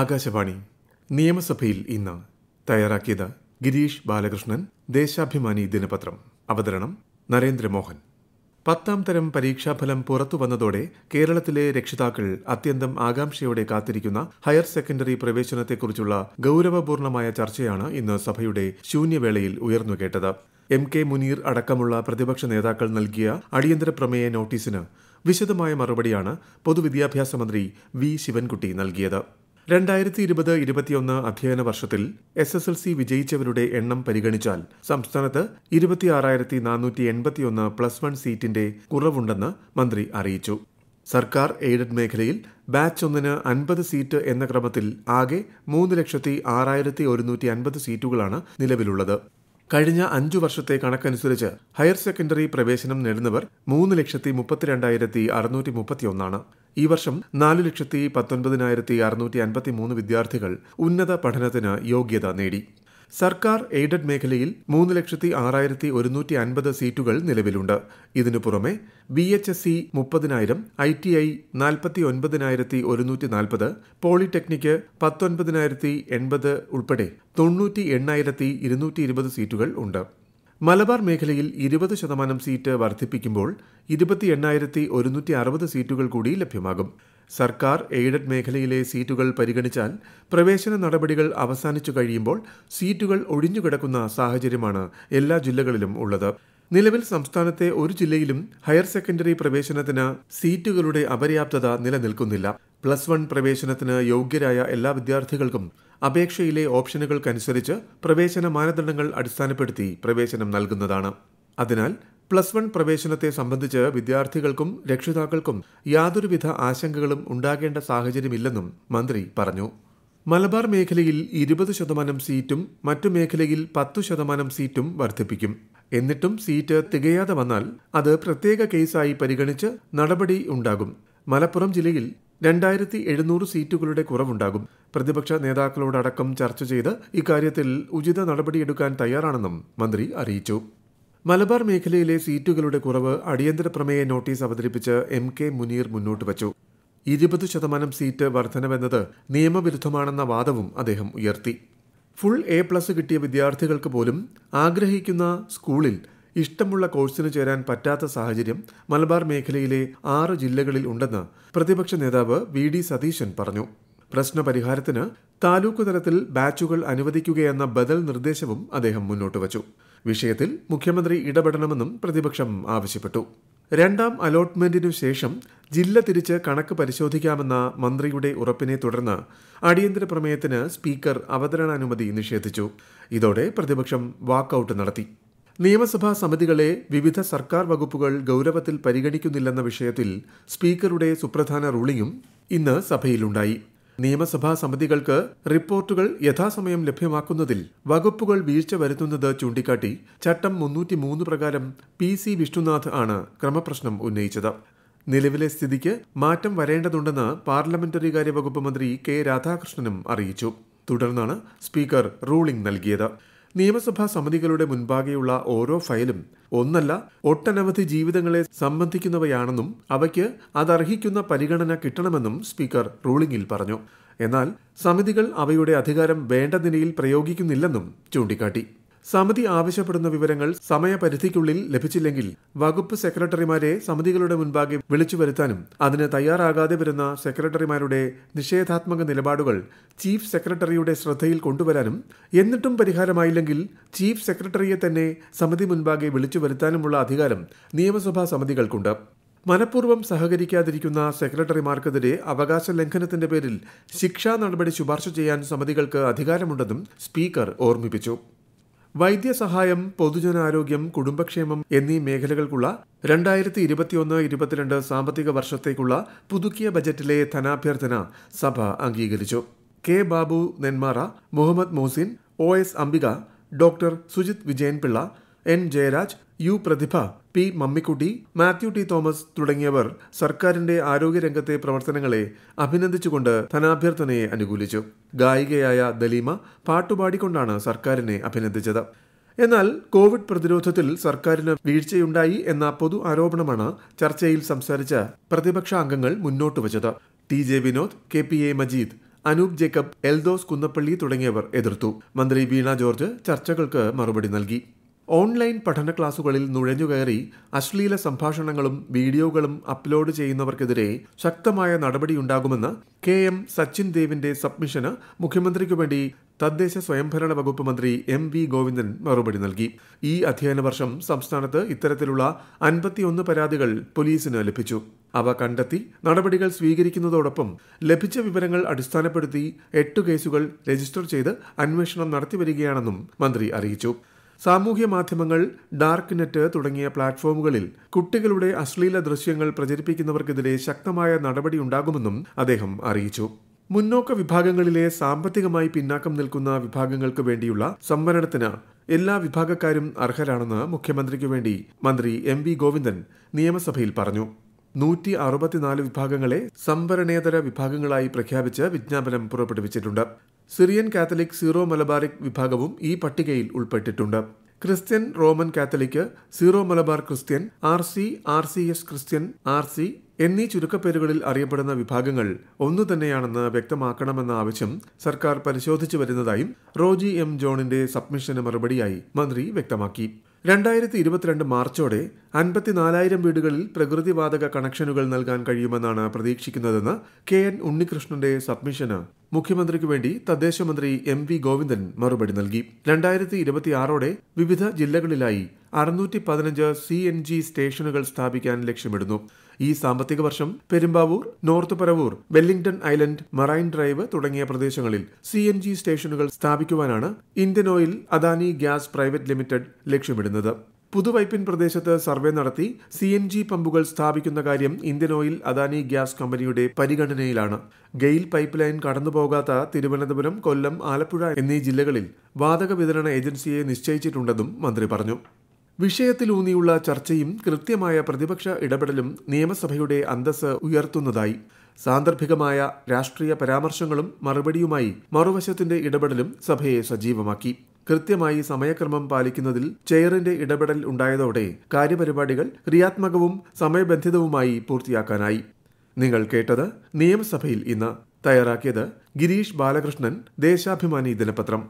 ആകാശവാണി നിയമസഭയിൽ ഇന്ന് തയ്യാറാക്കിയത് ഗിരീഷ് ബാലകൃഷ്ണൻ ദേശാഭിമാനി ദിനപത്രം അവതരണം നരേന്ദ്രമോഹൻ പത്താം തരം പരീക്ഷാഫലം പുറത്തു വന്നതോടെ കേരളത്തിലെ രക്ഷിതാക്കൾ അത്യന്തം ആകാംക്ഷയോടെ കാത്തിരിക്കുന്ന ഹയർ സെക്കൻഡറി പ്രവേശനത്തെക്കുറിച്ചുള്ള ഗൌരവപൂർണമായ ചർച്ചയാണ് ഇന്ന് സഭയുടെ ശൂന്യവേളയിൽ ഉയർന്നു എം കെ മുനീർ അടക്കമുള്ള പ്രതിപക്ഷ നേതാക്കൾ നൽകിയ അടിയന്തര പ്രമേയ നോട്ടീസിന് വിശദമായ മറുപടിയാണ് പൊതുവിദ്യാഭ്യാസ മന്ത്രി വി ശിവൻകുട്ടി നൽകിയത് രണ്ടായിരത്തി ഇരുപത് ഇരുപത്തിയൊന്ന് അധ്യയന വർഷത്തിൽ എസ് എസ് എൽ സി വിജയിച്ചവരുടെ എണ്ണം പരിഗണിച്ചാൽ സംസ്ഥാനത്ത് ഇരുപത്തിയാറായിരത്തി നാനൂറ്റി എൺപത്തിയൊന്ന് പ്ലസ് വൺ സീറ്റിന്റെ കുറവുണ്ടെന്ന് മന്ത്രി അറിയിച്ചു സർക്കാർ എയ്ഡഡ് മേഖലയിൽ ബാച്ച് ഒന്നിന് അൻപത് സീറ്റ് എന്ന ക്രമത്തിൽ ആകെ മൂന്ന് ലക്ഷത്തി ആറായിരത്തി ഒരുന്നൂറ്റി അൻപത് സീറ്റുകളാണ് നിലവിലുള്ളത് കഴിഞ്ഞ അഞ്ചു വർഷത്തെ കണക്കനുസരിച്ച് ഹയർ സെക്കൻഡറി പ്രവേശനം നേടുന്നവർ മൂന്ന് ലക്ഷത്തി മുപ്പത്തിരണ്ടായിരത്തി അറുന്നൂറ്റി മുപ്പത്തിയൊന്നാണ് ഈ വർഷം നാല് ലക്ഷത്തി പത്തൊൻപതിനായിരത്തി അറുന്നൂറ്റി അൻപത്തി മൂന്ന് വിദ്യാർത്ഥികൾ ഉന്നത പഠനത്തിന് യോഗ്യത നേടി സർക്കാർ എയ്ഡഡ് മേഖലയിൽ മൂന്ന് ലക്ഷത്തി ആറായിരത്തി ഒരുന്നൂറ്റി അൻപത് സീറ്റുകൾ നിലവിലുണ്ട് ഇതിനു പുറമെ ബി എച്ച് എസ് സി മുപ്പതിനായിരം ഐ ടി ഐ നാൽപ്പത്തി ഒൻപതിനായിരത്തി ഒരുന്നൂറ്റി നാൽപ്പത് പോളിടെക്നിക്ക് പത്തൊൻപതിനായിരത്തി എൺപത് ഉൾപ്പെടെ തൊണ്ണൂറ്റി എണ്ണായിരത്തി ഇരുന്നൂറ്റി ഇരുപത് സീറ്റുകൾ ഉണ്ട് മലബാർ മേഖലയിൽ ഇരുപത് ശതമാനം സീറ്റ് വർദ്ധിപ്പിക്കുമ്പോൾ ഇരുപത്തി എണ്ണായിരത്തി ഒരുന്നൂറ്റി അറുപത് സീറ്റുകൾ കൂടി ലഭ്യമാകും സർക്കാർ എയ്ഡഡ് മേഖലയിലെ സീറ്റുകൾ പരിഗണിച്ചാൽ പ്രവേശന നടപടികൾ അവസാനിച്ചു കഴിയുമ്പോൾ സീറ്റുകൾ ഒഴിഞ്ഞുകിടക്കുന്ന സാഹചര്യമാണ് എല്ലാ ജില്ലകളിലും ഉള്ളത് നിലവിൽ സംസ്ഥാനത്തെ ഒരു ജില്ലയിലും ഹയർ സെക്കൻഡറി പ്രവേശനത്തിന് സീറ്റുകളുടെ അപര്യാപ്തത നിലനിൽക്കുന്നില്ല പ്ലസ് വൺ പ്രവേശനത്തിന് യോഗ്യരായ എല്ലാ വിദ്യാർത്ഥികൾക്കും അപേക്ഷയിലെ ഓപ്ഷനുകൾക്കനുസരിച്ച് പ്രവേശന മാനദണ്ഡങ്ങൾ അടിസ്ഥാനപ്പെടുത്തി പ്രവേശനം നൽകുന്നതാണ് അതിനാൽ പ്ലസ് വൺ പ്രവേശനത്തെ സംബന്ധിച്ച് വിദ്യാർത്ഥികൾക്കും രക്ഷിതാക്കൾക്കും യാതൊരുവിധ ആശങ്കകളും ഉണ്ടാകേണ്ട സാഹചര്യമില്ലെന്നും മന്ത്രി പറഞ്ഞു മലബാർ മേഖലയിൽ ഇരുപത് ശതമാനം സീറ്റും മറ്റു മേഖലയിൽ പത്തു ശതമാനം സീറ്റും വർദ്ധിപ്പിക്കും എന്നിട്ടും സീറ്റ് തികയാതെ വന്നാൽ അത് പ്രത്യേക കേസായി പരിഗണിച്ച് നടപടി ഉണ്ടാകും മലപ്പുറം ജില്ലയിൽ രണ്ടായിരത്തി എഴുന്നൂറ് സീറ്റുകളുടെ കുറവുണ്ടാകും പ്രതിപക്ഷ നേതാക്കളോടടക്കം ചർച്ച ചെയ്ത് ഇക്കാര്യത്തിൽ ഉചിത നടപടിയെടുക്കാൻ തയ്യാറാണെന്നും മന്ത്രി അറിയിച്ചു മലബാർ മേഖലയിലെ സീറ്റുകളുടെ കുറവ് അടിയന്തര പ്രമേയ നോട്ടീസ് അവതരിപ്പിച്ച് എം കെ മുനീർ മുന്നോട്ട് വച്ചു ഇരുപത് ശതമാനം സീറ്റ് വർധനവെന്നത് നിയമവിരുദ്ധമാണെന്ന വാദവും അദ്ദേഹം ഉയർത്തി ഫുൾ എ പ്ലസ് കിട്ടിയ വിദ്യാർത്ഥികൾക്ക് പോലും ആഗ്രഹിക്കുന്ന സ്കൂളിൽ ഇഷ്ടമുള്ള കോഴ്സിന് ചേരാൻ പറ്റാത്ത സാഹചര്യം മലബാർ മേഖലയിലെ ആറ് ജില്ലകളിൽ ഉണ്ടെന്ന് പ്രതിപക്ഷ നേതാവ് വി ഡി സതീശൻ പറഞ്ഞു പ്രശ്നപരിഹാരത്തിന് താലൂക്ക് തലത്തിൽ ബാച്ചുകൾ അനുവദിക്കുകയെന്ന ബദൽ നിർദ്ദേശവും അദ്ദേഹം മുന്നോട്ട് വച്ചു വിഷയത്തിൽ മുഖ്യമന്ത്രി ഇടപെടണമെന്നും പ്രതിപക്ഷം ആവശ്യപ്പെട്ടു രണ്ടാം അലോട്ട്മെന്റിനു ശേഷം ജില്ല തിരിച്ച് കണക്ക് പരിശോധിക്കാമെന്ന മന്ത്രിയുടെ ഉറപ്പിനെ തുടർന്ന് അടിയന്തര പ്രമേയത്തിന് സ്പീക്കർ അവതരണാനുമതി നിഷേധിച്ചു ഇതോടെ പ്രതിപക്ഷം വാക്കൌട്ട് നടത്തി നിയമസഭാ സമിതികളെ വിവിധ സർക്കാർ വകുപ്പുകൾ ഗൗരവത്തിൽ പരിഗണിക്കുന്നില്ലെന്ന വിഷയത്തിൽ സ്പീക്കറുടെ സുപ്രധാന റൂളിംഗും ഇന്ന് സഭയിലുണ്ടായി നിയമസഭാ സമിതികൾക്ക് റിപ്പോർട്ടുകൾ യഥാസമയം ലഭ്യമാക്കുന്നതിൽ വകുപ്പുകൾ വീഴ്ച വരുത്തുന്നത് ചൂണ്ടിക്കാട്ടി ചട്ടം മുന്നൂറ്റിമൂന്ന് പ്രകാരം പി സി വിഷ്ണുനാഥ് ആണ് ക്രമപ്രശ്നം ഉന്നയിച്ചത് നിലവിലെ സ്ഥിതിക്ക് മാറ്റം വരേണ്ടതുണ്ടെന്ന് പാർലമെന്ററികാര്യ വകുപ്പ് മന്ത്രി കെ രാധാകൃഷ്ണനും അറിയിച്ചു തുടർന്നാണ് സ്പീക്കർ റൂളിംഗ് നൽകിയത് നിയമസഭാ സമിതികളുടെ മുൻപാകെയുള്ള ഓരോ ഫയലും ഒന്നല്ല ഒട്ടനവധി ജീവിതങ്ങളെ സംബന്ധിക്കുന്നവയാണെന്നും അവയ്ക്ക് അതർഹിക്കുന്ന പരിഗണന കിട്ടണമെന്നും സ്പീക്കർ റൂളിംഗിൽ പറഞ്ഞു എന്നാൽ സമിതികൾ അവയുടെ അധികാരം വേണ്ട നിലയിൽ പ്രയോഗിക്കുന്നില്ലെന്നും ചൂണ്ടിക്കാട്ടി സമിതി ആവശ്യപ്പെടുന്ന വിവരങ്ങൾ സമയപരിധിക്കുള്ളിൽ ലഭിച്ചില്ലെങ്കിൽ വകുപ്പ് സെക്രട്ടറിമാരെ സമിതികളുടെ മുൻപാകെ വിളിച്ചു വരുത്താനും അതിന് തയ്യാറാകാതെ വരുന്ന സെക്രട്ടറിമാരുടെ നിഷേധാത്മക നിലപാടുകൾ ചീഫ് സെക്രട്ടറിയുടെ ശ്രദ്ധയിൽ കൊണ്ടുവരാനും എന്നിട്ടും പരിഹാരമായില്ലെങ്കിൽ ചീഫ് സെക്രട്ടറിയെ തന്നെ സമിതി മുൻപാകെ വിളിച്ചു വരുത്താനുമുള്ള അധികാരം നിയമസഭാ സമിതികൾക്കുണ്ട് മനഃപൂർവ്വം സഹകരിക്കാതിരിക്കുന്ന സെക്രട്ടറിമാർക്കെതിരെ അവകാശ ലംഘനത്തിന്റെ പേരിൽ ശിക്ഷാ നടപടി ശുപാർശ ചെയ്യാൻ സമിതികൾക്ക് അധികാരമുണ്ടെന്നും സ്പീക്കർ ഓർമ്മിപ്പിച്ചു വൈദ്യസഹായം പൊതുജനാരോഗ്യം കുടുംബക്ഷേമം എന്നീ മേഖലകൾക്കുള്ള രണ്ടായിരത്തി ഇരുപത്തിയൊന്ന് ഇരുപത്തിരണ്ട് സാമ്പത്തിക വർഷത്തേക്കുള്ള പുതുക്കിയ ബജറ്റിലെ ധനാഭ്യർത്ഥന സഭ അംഗീകരിച്ചു കെ ബാബു നെന്മാറ മുഹമ്മദ് മോസിൻ ഒ എസ് അംബിക ഡോക്ടർ സുജിത് വിജയൻപിള്ള എൻ ജയരാജ് യു പ്രതിഭ പി മമ്മിക്കുട്ടി മാത്യു ടി തോമസ് തുടങ്ങിയവർ സർക്കാരിന്റെ ആരോഗ്യരംഗത്തെ പ്രവർത്തനങ്ങളെ അഭിനന്ദിച്ചുകൊണ്ട് ധനാഭ്യർത്ഥനയെ അനുകൂലിച്ചു ഗായികയായ ദലീമ പാട്ടുപാടിക്കൊണ്ടാണ് സർക്കാരിനെ അഭിനന്ദിച്ചത് എന്നാൽ കോവിഡ് പ്രതിരോധത്തിൽ സർക്കാരിന് വീഴ്ചയുണ്ടായി എന്ന പൊതു ആരോപണമാണ് ചർച്ചയിൽ സംസാരിച്ച പ്രതിപക്ഷ അംഗങ്ങൾ മുന്നോട്ട് വച്ചത് T J Vinod K P A Majeed Anoop Jacob Eldhose Kunnappilly തുടങ്ങിയവർ എതിർത്തു മന്ത്രി വീണ ജോർജ് ചർച്ചകൾക്ക് മറുപടി നൽകി ഓൺലൈൻ പഠന ക്ലാസുകളിൽ നുഴഞ്ഞുകയറി അശ്ലീല സംഭാഷണങ്ങളും വീഡിയോകളും അപ്ലോഡ് ചെയ്യുന്നവർക്കെതിരെ ശക്തമായ നടപടിയുണ്ടാകുമെന്ന് കെ എം സച്ചിൻ ദേവിന്റെ സബ്മിഷന് മുഖ്യമന്ത്രിക്കു വേണ്ടി തദ്ദേശ സ്വയംഭരണ വകുപ്പ് മന്ത്രി എം വി ഗോവിന്ദൻ മറുപടി നൽകി ഈ അധ്യയന വർഷം സംസ്ഥാനത്ത് ഇത്തരത്തിലുള്ള അൻപത്തിയൊന്ന് പരാതികൾ പോലീസിന് ലഭിച്ചു അവ കണ്ടെത്തി നടപടികൾ സ്വീകരിക്കുന്നതോടൊപ്പം ലഭിച്ച വിവരങ്ങൾ അടിസ്ഥാനപ്പെടുത്തി എട്ട് കേസുകൾ രജിസ്റ്റർ ചെയ്ത് അന്വേഷണം നടത്തിവരികയാണെന്നും മന്ത്രി അറിയിച്ചു സാമൂഹ്യ മാധ്യമങ്ങൾ ഡാർക്ക് നെറ്റ് തുടങ്ങിയ പ്ലാറ്റ്ഫോമുകളിൽ കുട്ടികളുടെ അശ്ലീല ദൃശ്യങ്ങൾ പ്രചരിപ്പിക്കുന്നവർക്കെതിരെ ശക്തമായ നടപടി ഉണ്ടാകുമെന്നും അദ്ദേഹം അറിയിച്ചു മുന്നോക്ക വിഭാഗങ്ങളിലെ സാമ്പത്തികമായി പിന്നാക്കം നിൽക്കുന്ന വിഭാഗങ്ങൾക്ക് വേണ്ടിയുള്ള സംവരണത്തിന് എല്ലാ വിഭാഗക്കാരും അർഹരാണെന്ന് മുഖ്യമന്ത്രിക്കു വേണ്ടി മന്ത്രി എം വി ഗോവിന്ദൻ നിയമസഭയിൽ പറഞ്ഞു നൂറ്റി അറുപത്തിനാല് വിഭാഗങ്ങളെ സംവരണേതര വിഭാഗങ്ങളായി പ്രഖ്യാപിച്ച് വിജ്ഞാപനം പുറപ്പെടുവിച്ചിട്ടുണ്ട് സിറിയൻ കാത്തലിക് സീറോ മലബാറിക് വിഭാഗവും ഈ പട്ടികയിൽ ഉൾപ്പെട്ടിട്ടുണ്ട് Christian Roman Catholic Syro Malabar Christian R C R C S Christian R C എന്നീ ചുരുക്കപ്പേരുകളിൽ അറിയപ്പെടുന്ന വിഭാഗങ്ങൾ ഒന്നു തന്നെയാണെന്ന് വ്യക്തമാക്കണമെന്ന ആവശ്യം സർക്കാർ പരിശോധിച്ചു വരുന്നതായും റോജി എം ജോണിന്റെ സബ്മിഷന് മറുപടിയായി മന്ത്രി വ്യക്തമാക്കി രണ്ടായിരത്തി ഇരുപത്തിരണ്ട് മാർച്ചോടെ അൻപത്തിനാലായിരം വീടുകളിൽ പ്രകൃതിവാതക കണക്ഷനുകൾ നൽകാൻ കഴിയുമെന്നാണ് പ്രതീക്ഷിക്കുന്നതെന്ന് കെ എൻ ഉണ്ണികൃഷ്ണന്റെ സബ്മിഷന് മുഖ്യമന്ത്രിക്ക് വേണ്ടി തദ്ദേശമന്ത്രി എം വി ഗോവിന്ദൻ മറുപടി നൽകി രണ്ടായിരത്തി ഇരുപത്തിയാറോടെ വിവിധ ജില്ലകളിലായി അറുന്നൂറ്റി പതിനഞ്ച് സി എൻ ജി സ്റ്റേഷനുകൾ സ്ഥാപിക്കാൻ ലക്ഷ്യമിടുന്നു ഈ സാമ്പത്തിക വർഷം Perumbavoor North Paravur Wellington Island Marine Drive തുടങ്ങിയ പ്രദേശങ്ങളിൽ സി എൻ ജി സ്റ്റേഷനുകൾ സ്ഥാപിക്കുവാനാണ് Indian Oil Adani Gas Private Limited ലക്ഷ്യമിടുന്നത് പുതുവൈപ്പിൻ പ്രദേശത്ത് സർവേ നടത്തി സി എൻ ജി പമ്പുകൾ സ്ഥാപിക്കുന്ന കാര്യം ഇന്ത്യൻ ഓയിൽ അദാനി ഗ്യാസ് കമ്പനിയുടെ പരിഗണനയിലാണ് ഗെയിൽ പൈപ്പ് ലൈൻ കടന്നുപോകാത്ത തിരുവനന്തപുരം കൊല്ലം ആലപ്പുഴ എന്നീ ജില്ലകളിൽ വാതക വിതരണ ഏജൻസിയെ നിശ്ചയിച്ചിട്ടുണ്ടെന്നും മന്ത്രി പറഞ്ഞു വിഷയത്തിലൂന്നിയുള്ള ചർച്ചയും കൃത്യമായ പ്രതിപക്ഷ ഇടപെടലും നിയമസഭയുടെ അന്തസ് ഉയർത്തുന്നതായി സാന്ദർഭികമായ രാഷ്ട്രീയ പരാമർശങ്ങളും മറുപടിയുമായി മറുവശത്തിന്റെ ഇടപെടലും സഭയെ സജീവമാക്കി കൃത്യമായി സമയക്രമം പാലിക്കുന്നതിൽ ചെയറിന്റെ ഇടപെടൽ ഉണ്ടായതോടെ കാര്യപരിപാടികൾ ക്രിയാത്മകവും സമയബന്ധിതവുമായി പൂർത്തിയാക്കാനായി നിങ്ങൾ കേട്ടത് നിയമസഭയിൽ ഇന്ന് തയ്യാറാക്കിയത് ഗിരീഷ് ബാലകൃഷ്ണൻ ദേശാഭിമാനി ദിനപത്രം